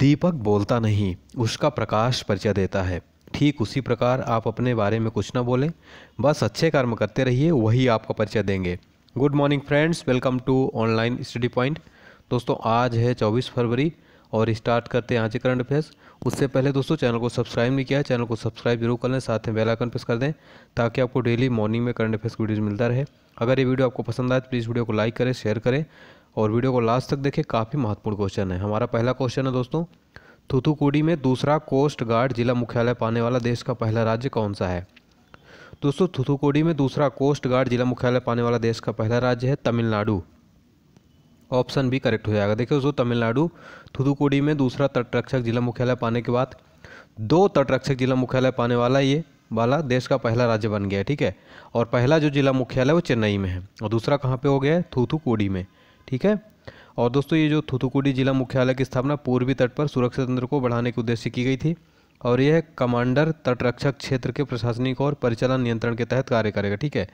दीपक बोलता नहीं उसका प्रकाश परिचय देता है ठीक उसी प्रकार आप अपने बारे में कुछ ना बोलें बस अच्छे कर्म करते रहिए वही आपका परिचय देंगे good morning friends welcome to online study point दोस्तों आज है 24 फरवरी और स्टार्ट करते हैं आज करंट अफेयर्स उससे पहले दोस्तों चैनल को सब्सक्राइब नहीं किया चैनल को सब्सक्राइब जरूर कर लें साथ में बेल आइकन प्रेस कर दें ताकि आपको डेली मॉर्निंग में करंट अफेयर्स वीडियोज़ मिलता रहे अगर ये वीडियो आपको पसंद आए तो प्लीज़ वीडियो को लाइक करें शेयर करें और वीडियो को लास्ट तक देखें काफ़ी महत्वपूर्ण क्वेश्चन है हमारा पहला क्वेश्चन है दोस्तों थूथुकुडी में दूसरा कोस्ट गार्ड जिला मुख्यालय पाने वाला देश का पहला राज्य कौन सा है दोस्तों थूथुकुडी में दूसरा कोस्ट गार्ड जिला मुख्यालय पाने वाला देश का पहला राज्य है तमिलनाडु ऑप्शन भी करेक्ट हो जाएगा देखिए दोस्तों तमिलनाडु थुदुकुडी में दूसरा तटरक्षक जिला मुख्यालय पाने के बाद दो तटरक्षक जिला मुख्यालय पाने वाला ये वाला देश का पहला राज्य बन गया ठीक है और पहला जो जिला मुख्यालय वो चेन्नई में है और दूसरा कहाँ पे हो गया है थूथुकुडी में ठीक है और दोस्तों ये जो थूथुकुडी जिला मुख्यालय की स्थापना पूर्वी तट पर सुरक्षा तंत्र को बढ़ाने के उद्देश्य की गई थी और यह कमांडर तटरक्षक क्षेत्र के प्रशासनिक और परिचालन नियंत्रण के तहत कार्य करेगा ठीक है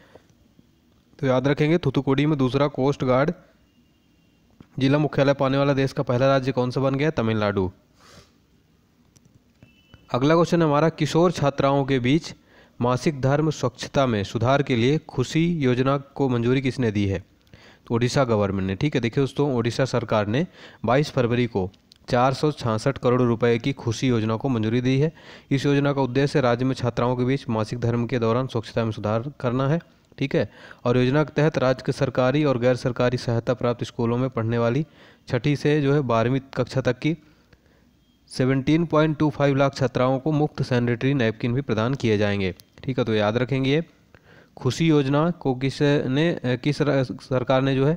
तो याद रखेंगे थुथुकुडी में दूसरा कोस्ट गार्ड जिला मुख्यालय पाने वाला देश का पहला राज्य कौन सा बन गया तमिलनाडु अगला क्वेश्चन हमारा किशोर छात्राओं के बीच मासिक धर्म स्वच्छता में सुधार के लिए खुशी योजना को मंजूरी किसने दी है तो ओडिशा गवर्नमेंट ने ठीक है देखिए दोस्तों ओडिशा सरकार ने 22 फरवरी को चार करोड़ रुपए की खुशी योजना को मंजूरी दी है इस योजना का उद्देश्य राज्य में छात्राओं के बीच मासिक धर्म के दौरान स्वच्छता में सुधार करना है ठीक है और योजना के तहत राज्य के सरकारी और गैर सरकारी सहायता प्राप्त स्कूलों में पढ़ने वाली छठी से जो है बारहवीं कक्षा तक की 17.25 लाख छात्राओं को मुफ्त सैनिटरी नैपकिन भी प्रदान किए जाएंगे ठीक है तो याद रखेंगे ये खुशी योजना को किस ने किस सरकार ने जो है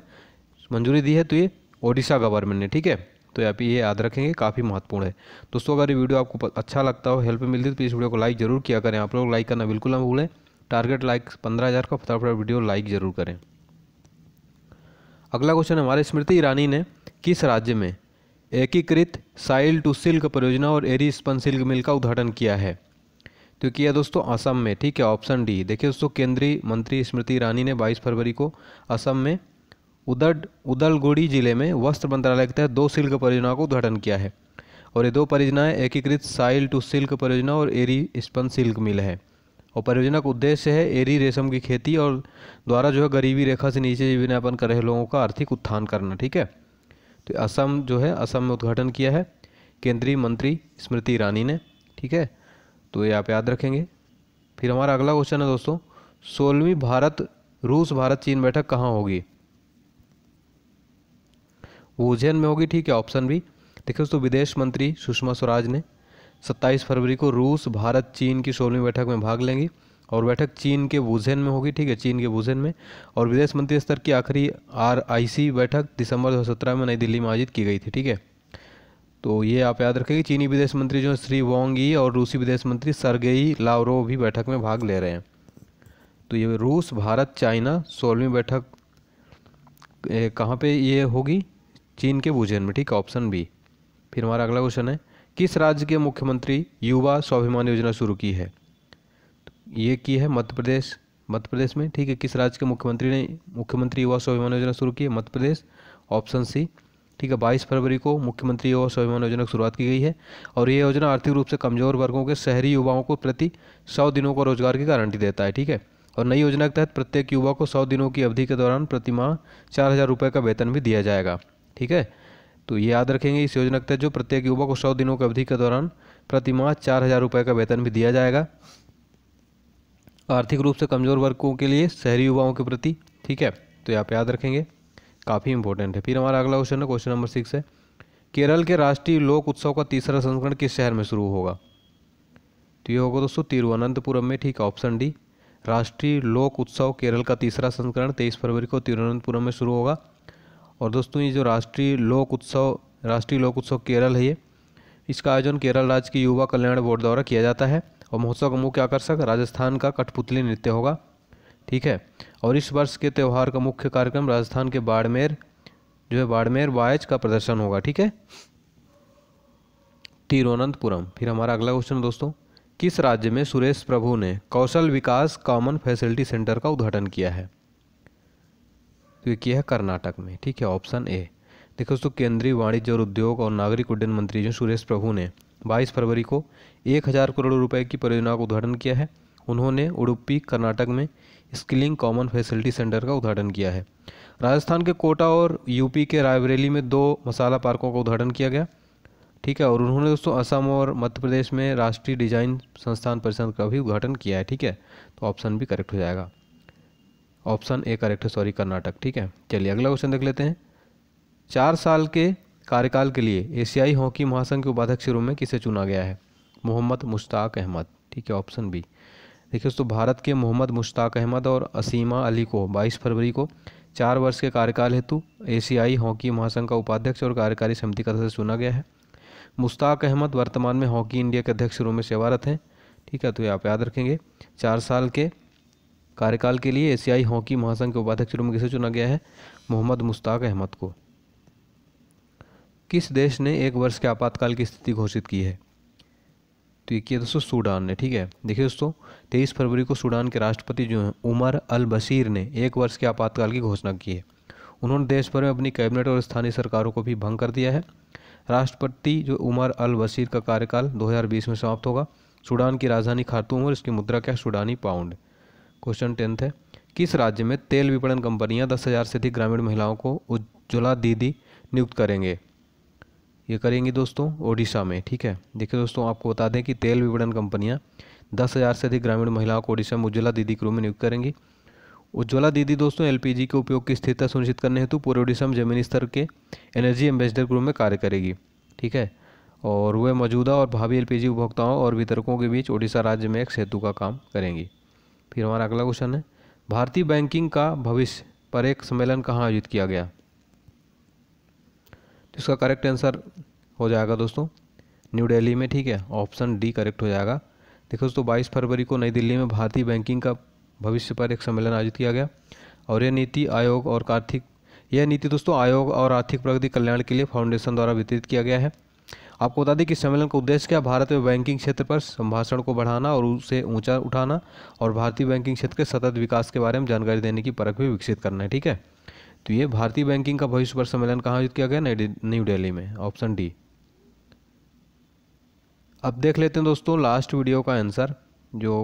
मंजूरी दी है तो ये ओडिशा गवर्नमेंट ने ठीक है तो आप ये याद रखेंगे काफ़ी महत्वपूर्ण है दोस्तों अगर ये वीडियो आपको अच्छा लगता हो हेल्प मिलती है तो इस वीडियो को लाइक जरूर किया करें आप लोग लाइक करना बिल्कुल ना भूलें टारगेट लाइक पंद्रह हज़ार का फटाफट वीडियो लाइक ज़रूर करें अगला क्वेश्चन हमारे स्मृति ईरानी ने किस राज्य में एकीकृत साइल टू सिल्क परियोजना और एरी स्पन सिल्क मिल का उद्घाटन किया है तो किया दोस्तों असम में ठीक है ऑप्शन डी देखिए दोस्तों केंद्रीय मंत्री स्मृति ईरानी ने 22 फरवरी को असम में उदर उदलगुड़ी जिले में वस्त्र मंत्रालय के तहत दो सिल्क परियोजनाओं का उद्घाटन किया है और ये दो परियोजनाएं एकीकृत साइल टू सिल्क परियोजना और एरी स्पन सिल्क मिल है और परियोजना का उद्देश्य है एरी रेशम की खेती और द्वारा जो है गरीबी रेखा से नीचे जीवनयापन कर रहे लोगों का आर्थिक उत्थान करना ठीक है तो असम जो है असम में उद्घाटन किया है केंद्रीय मंत्री स्मृति ईरानी ने ठीक है तो ये आप याद रखेंगे फिर हमारा अगला क्वेश्चन है दोस्तों सोलहवीं भारत रूस भारत चीन बैठक कहाँ होगी उज्जैन में होगी ठीक है ऑप्शन भी देखिए दोस्तों विदेश मंत्री सुषमा स्वराज ने सत्ताईस फरवरी को रूस भारत चीन की सोलहवीं बैठक में भाग लेंगी और बैठक चीन के वुजेन में होगी ठीक है चीन के वुजेन में और विदेश मंत्री स्तर की आखिरी आर आई सी बैठक दिसंबर दो में नई दिल्ली में आयोजित की गई थी ठीक है तो ये आप याद रखेंगे चीनी विदेश मंत्री जो श्री वोंग ई और रूसी विदेश मंत्री सरगेई लावरो भी बैठक में भाग ले रहे हैं तो ये रूस भारत चाइना सोलहवीं बैठक कहाँ पे ये होगी चीन के वुजेन में ठीक है ऑप्शन बी फिर हमारा अगला क्वेश्चन है किस राज्य के मुख्यमंत्री युवा स्वाभिमान योजना शुरू की है ये की है मध्य प्रदेश मध्य प्रदेश में ठीक है किस राज्य के मुख्यमंत्री ने मुख्यमंत्री युवा स्वाभिमान योजना शुरू की है मध्य प्रदेश ऑप्शन सी ठीक है बाईस फरवरी को मुख्यमंत्री युवा स्वाभिमान योजना की शुरुआत की गई है और ये योजना आर्थिक रूप से कमजोर वर्गों के शहरी युवाओं को प्रति सौ दिनों का रोजगार की गारंटी देता है ठीक है और नई योजना के तहत प्रत्येक युवा को सौ दिनों की अवधि के दौरान प्रतिमाह चार हज़ार रुपये का वेतन भी दिया जाएगा ठीक है तो ये याद रखेंगे इस योजना के तहत जो प्रत्येक युवा को सौ दिनों की अवधि के दौरान प्रतिमाह चार हज़ार रुपये का वेतन भी दिया जाएगा आर्थिक रूप से कमज़ोर वर्गों के लिए शहरी युवाओं के प्रति ठीक है तो यहाँ पे याद रखेंगे काफ़ी इंपॉर्टेंट है फिर हमारा अगला क्वेश्चन है क्वेश्चन नंबर सिक्स है केरल के राष्ट्रीय लोक उत्सव का तीसरा संस्करण किस शहर में शुरू होगा तो ये होगा दोस्तों तिरुवनंतपुरम में ठीक ऑप्शन डी राष्ट्रीय लोक उत्सव केरल का तीसरा संस्करण तेईस फरवरी को तिरुवनंतपुरम में शुरू होगा और दोस्तों ये जो राष्ट्रीय लोक उत्सव राष्ट्रीय लोक उत्सव केरल है ये इसका आयोजन केरल राज्य के युवा कल्याण बोर्ड द्वारा किया जाता है और महोत्सव का मुख्य आकर्षक राजस्थान का कठपुतली नृत्य होगा ठीक है और इस वर्ष के त्यौहार का मुख्य कार्यक्रम राजस्थान के बाड़मेर जो है बाड़मेर वायज का प्रदर्शन होगा ठीक है तिरुवनंतपुरम फिर हमारा अगला क्वेश्चन दोस्तों किस राज्य में सुरेश प्रभु ने Kaushal Vikas common facility centre का उद्घाटन किया है तो ये किया है कर्नाटक में ठीक है ऑप्शन ए देखो दोस्तों केंद्रीय वाणिज्य और उद्योग और नागरिक उड्डयन मंत्री जो सुरेश प्रभु ने 22 फरवरी को एक हज़ार करोड़ रुपए की परियोजना का उद्घाटन किया है उन्होंने उडुपी कर्नाटक में स्किलिंग कॉमन फैसिलिटी सेंटर का उद्घाटन किया है राजस्थान के कोटा और यूपी के रायबरेली में दो मसाला पार्कों का उद्घाटन किया गया ठीक है और उन्होंने दोस्तों असम और मध्य प्रदेश में राष्ट्रीय डिजाइन संस्थान परिषद का भी उद्घाटन किया है ठीक है तो ऑप्शन भी करेक्ट हो जाएगा ऑप्शन ए करेक्ट है सॉरी कर्नाटक ठीक है चलिए अगला क्वेश्चन देख लेते हैं चार साल के कार्यकाल के लिए एशियाई हॉकी महासंघ के उपाध्यक्ष रूप में किसे चुना गया है मोहम्मद मुश्ताक अहमद ठीक है ऑप्शन बी देखिए दोस्तों भारत के मोहम्मद मुश्ताक अहमद और असीमा अली को 22 फरवरी को चार वर्ष के कार्यकाल हेतु एशियाई हॉकी महासंघ का उपाध्यक्ष और कार्यकारी समिति का सदस्य चुना गया है मुश्ताक अहमद वर्तमान में हॉकी इंडिया के अध्यक्ष रूप में सेवारत हैं ठीक है तो ये आप याद रखेंगे चार साल के कार्यकाल के लिए एशियाई हॉकी महासंघ के उपाध्यक्ष रूप में किसे चुना गया है मोहम्मद मुश्ताक अहमद को किस देश ने एक वर्ष के आपातकाल की स्थिति घोषित की है तो ये किया दोस्तों सूडान ने ठीक है देखिए दोस्तों तेईस फरवरी को सूडान के राष्ट्रपति जो हैं उमर अल बशीर ने एक वर्ष के आपातकाल की घोषणा की है उन्होंने देश भर में अपनी कैबिनेट और स्थानीय सरकारों को भी भंग कर दिया है राष्ट्रपति जो उमर अल बशीर का कार्यकाल 2020 में समाप्त होगा सूडान की राजधानी खातूम और इसकी मुद्रा क्या सूडानी पाउंड क्वेश्चन टेंथ है किस राज्य में तेल विपणन कंपनियां दस हज़ार से अधिक ग्रामीण महिलाओं को उज्ज्वला दीदी नियुक्त करेंगे ये करेंगी दोस्तों ओडिशा में ठीक है देखिए दोस्तों आपको बता दें कि तेल विपणन कंपनियां दस हज़ार से अधिक ग्रामीण महिलाओं को ओडिशा में उज्ज्वला दीदी के रूप में नियुक्त करेंगी उज्ज्वला दीदी दोस्तों एल के उपयोग की स्थिरता सुनिश्चित करने हेतु पूरे ओडिशा में जमीनी स्तर के एनर्जी एम्बेसडर के रूप में कार्य करेगी ठीक है और वह मौजूदा और भावी एल उपभोक्ताओं और वितरकों के बीच ओडिशा राज्य में एक सेतु का काम करेंगी फिर हमारा अगला क्वेश्चन है भारतीय बैंकिंग का भविष्य पर एक सम्मेलन कहाँ आयोजित किया गया तो इसका करेक्ट आंसर हो जाएगा दोस्तों न्यू दिल्ली में ठीक है ऑप्शन डी करेक्ट हो जाएगा देखो दोस्तों बाईस फरवरी को नई दिल्ली में भारतीय बैंकिंग का भविष्य पर एक सम्मेलन आयोजित किया गया और यह नीति आयोग और आर्थिक यह नीति दोस्तों आयोग और आर्थिक प्रगति कल्याण के लिए फाउंडेशन द्वारा वितरित किया गया है आपको बता दें कि सम्मेलन का उद्देश्य क्या भारत में बैंकिंग क्षेत्र पर संभाषण को बढ़ाना और उसे ऊंचा उठाना और भारतीय बैंकिंग क्षेत्र के सतत विकास के बारे में जानकारी देने की परख भी विकसित करना है ठीक है तो ये भारतीय बैंकिंग का भविष्य पर सम्मेलन कहाँ आयोजित किया गया न्यू डेली में ऑप्शन डी अब देख लेते हैं दोस्तों लास्ट वीडियो का आंसर जो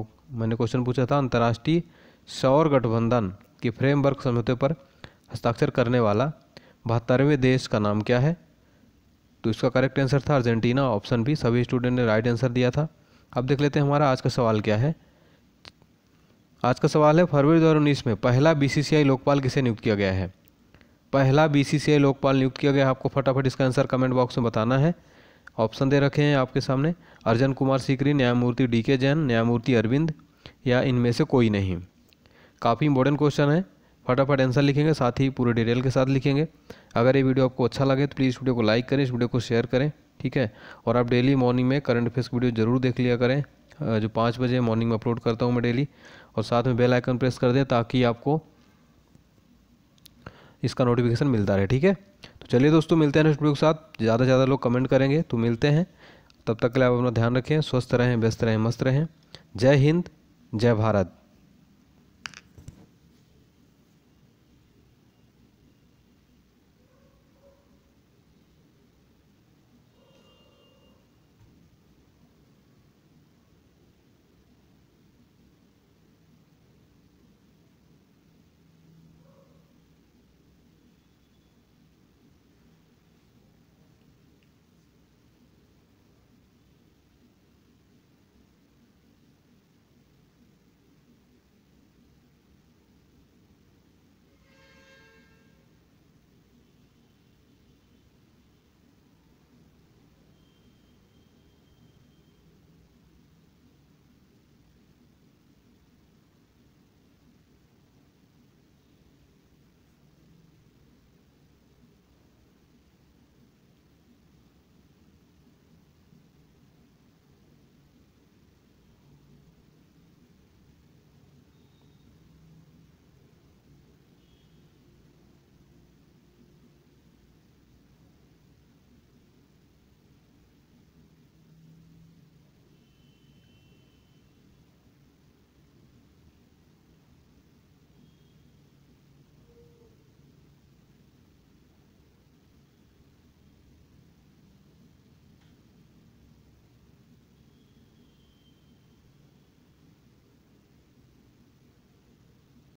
मैंने क्वेश्चन पूछा था अंतर्राष्ट्रीय सौर गठबंधन के फ्रेमवर्क समझौते पर हस्ताक्षर करने वाला बहत्तरवें देश का नाम क्या है तो इसका करेक्ट आंसर था अर्जेंटीना ऑप्शन भी सभी स्टूडेंट ने राइट आंसर दिया था अब देख लेते हैं हमारा आज का सवाल क्या है आज का सवाल है फरवरी दो में पहला बीसीसीआई लोकपाल किसे नियुक्त किया गया है पहला बीसीसीआई लोकपाल नियुक्त किया गया आपको फटाफट इसका आंसर कमेंट बॉक्स में बताना है ऑप्शन दे रखे हैं आपके सामने अर्जन कुमार सीकरी न्यायमूर्ति डी के जैन न्यायमूर्ति अरविंद या इनमें से कोई नहीं काफ़ी इंपॉर्टेंट क्वेश्चन है फटाफट आंसर लिखेंगे साथ ही पूरे डिटेल के साथ लिखेंगे अगर ये वीडियो आपको अच्छा लगे तो प्लीज़ वीडियो को लाइक करें इस वीडियो को शेयर करें ठीक है और आप डेली मॉर्निंग में करंट अफेयर्स वीडियो ज़रूर देख लिया करें जो पाँच बजे मॉर्निंग में अपलोड करता हूँ मैं डेली और साथ में बेल आइकन प्रेस कर दें ताकि आपको इसका नोटिफिकेशन मिलता रहे ठीक है तो चलिए दोस्तों मिलते हैं नेक्स्ट वीडियो के साथ ज़्यादा से ज़्यादा लोग कमेंट करेंगे तो मिलते हैं तब तक के लिए आप अपना ध्यान रखें स्वस्थ रहें व्यस्त रहें मस्त रहें जय हिंद जय भारत